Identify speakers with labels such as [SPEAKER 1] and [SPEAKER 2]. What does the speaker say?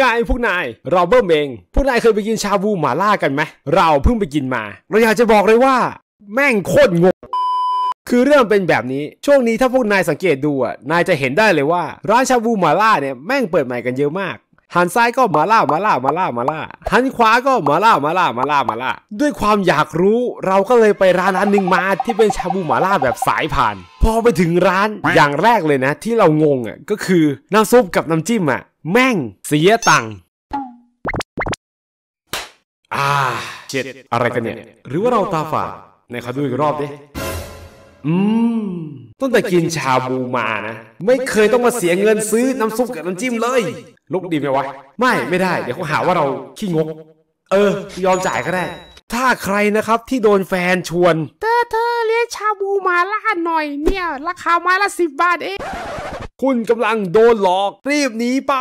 [SPEAKER 1] ง่ายพวกนายเราเบิ่มเองพวกนายเคยไปกินชาบูหมาล่ากันไหมเราเพิ่งไปกินมาเราอยากจะบอกเลยว่า แม่งโคตรงงคือเรื่องเป็นแบบนี้ช่วงนี้ถ้าพวกนายสังเกตดูอ่ะนายจะเห็นได้เลยว่าร้านชาบูหมาล่าเนี่ยแม่งเปิดใหม่กันเยอะมากหันซ้ายก็มาล่ามาล่ามาล่ามาล่าหันขวาก็มาล่ามาล่ามาล่ามาล่าด้วยความอยากรู้เราก็เลยไปร้านร้านหนึ่งมาที่เป็นชาบูหมาล่าแบบสายผ่านพอไปถึงร้านอย่างแรกเลยนะ ที่เรางงอ่ะก็คือน้ำซุปกับน้ำจิ้มอ่ะแม่งเสียตังค์อ่าเจ็ดอะไรกันเนี่ย หรือว่าเราตาฝาในขาดูอีกรอบดิ อืมตั้งแต่กินชาบูมานะ ไม่เคยต้องมาเสียเงินซื้อน้ำซุปกับน้ำจิ้มเลย ลุกดีไหมวะ ไม่ ไม่ได้ เดี๋ยวเขาหาว่าเราขี้งก เออ ยอมจ่ายก็ได้ ถ้าใครนะครับที่โดนแฟนชวน
[SPEAKER 2] เธอเธอเลี้ยงชาบูมาล่าหน่อยเนี่ยราคาไม้ละสิบบาทเองคุณกำลังโดนหลอกรีบ
[SPEAKER 1] หนีไป